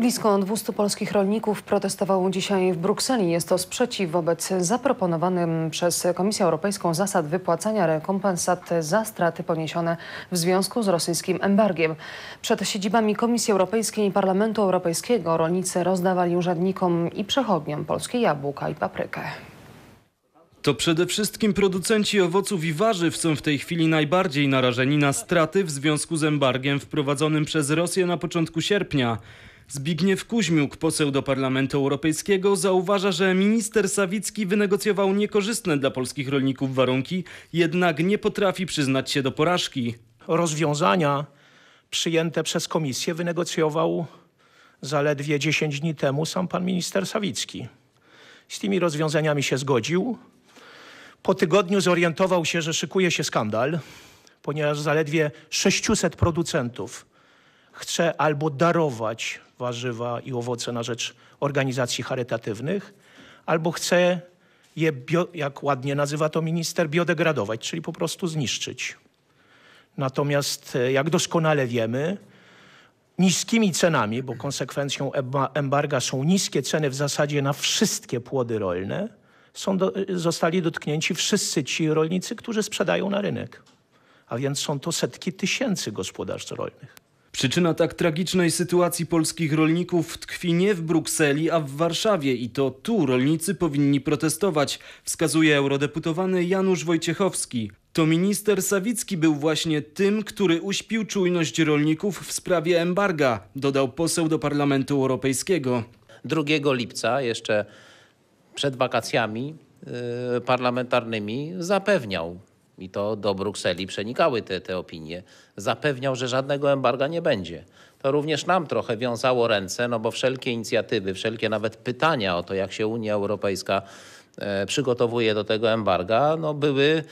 Blisko 200 polskich rolników protestowało dzisiaj w Brukseli. Jest to sprzeciw wobec zaproponowanym przez Komisję Europejską zasad wypłacania rekompensat za straty poniesione w związku z rosyjskim embargiem. Przed siedzibami Komisji Europejskiej i Parlamentu Europejskiego rolnicy rozdawali urzędnikom i przechodniom polskie jabłka i paprykę. To przede wszystkim producenci owoców i warzyw są w tej chwili najbardziej narażeni na straty w związku z embargiem wprowadzonym przez Rosję na początku sierpnia. Zbigniew Kuźmiuk, poseł do Parlamentu Europejskiego, zauważa, że minister Sawicki wynegocjował niekorzystne dla polskich rolników warunki, jednak nie potrafi przyznać się do porażki. Rozwiązania przyjęte przez komisję wynegocjował zaledwie 10 dni temu sam pan minister Sawicki. Z tymi rozwiązaniami się zgodził. Po tygodniu zorientował się, że szykuje się skandal, ponieważ zaledwie 600 producentów chce albo darować warzywa i owoce na rzecz organizacji charytatywnych, albo chce je, bio, jak ładnie nazywa to minister, biodegradować, czyli po prostu zniszczyć. Natomiast, e, jak doskonale wiemy, niskimi cenami, bo konsekwencją embarga są niskie ceny w zasadzie na wszystkie płody rolne, są do, zostali dotknięci wszyscy ci rolnicy, którzy sprzedają na rynek. A więc są to setki tysięcy gospodarstw rolnych. Przyczyna tak tragicznej sytuacji polskich rolników tkwi nie w Brukseli, a w Warszawie i to tu rolnicy powinni protestować, wskazuje eurodeputowany Janusz Wojciechowski. To minister Sawicki był właśnie tym, który uśpił czujność rolników w sprawie embarga, dodał poseł do Parlamentu Europejskiego. 2 lipca jeszcze przed wakacjami y, parlamentarnymi zapewniał, i to do Brukseli przenikały te, te opinie, zapewniał, że żadnego embarga nie będzie. To również nam trochę wiązało ręce, no bo wszelkie inicjatywy, wszelkie nawet pytania o to, jak się Unia Europejska e, przygotowuje do tego embarga, no były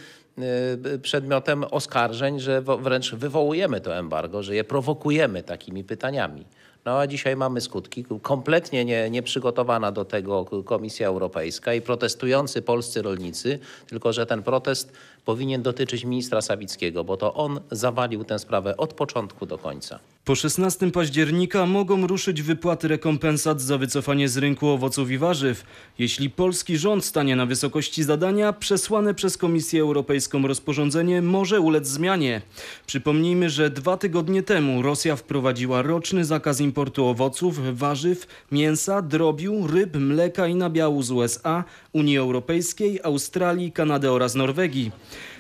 e, przedmiotem oskarżeń, że wręcz wywołujemy to embargo, że je prowokujemy takimi pytaniami. No a dzisiaj mamy skutki. Kompletnie nie, nieprzygotowana do tego Komisja Europejska i protestujący polscy rolnicy, tylko że ten protest powinien dotyczyć ministra Sawickiego, bo to on zawalił tę sprawę od początku do końca. Po 16 października mogą ruszyć wypłaty rekompensat za wycofanie z rynku owoców i warzyw. Jeśli polski rząd stanie na wysokości zadania, przesłane przez Komisję Europejską rozporządzenie może ulec zmianie. Przypomnijmy, że dwa tygodnie temu Rosja wprowadziła roczny zakaz importu importu owoców, warzyw, mięsa, drobiu, ryb, mleka i nabiału z USA, Unii Europejskiej, Australii, Kanady oraz Norwegii.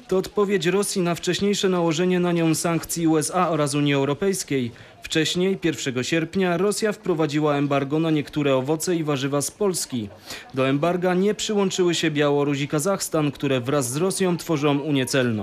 To odpowiedź Rosji na wcześniejsze nałożenie na nią sankcji USA oraz Unii Europejskiej. Wcześniej, 1 sierpnia, Rosja wprowadziła embargo na niektóre owoce i warzywa z Polski. Do embarga nie przyłączyły się Białoruś i Kazachstan, które wraz z Rosją tworzą Unię Celną.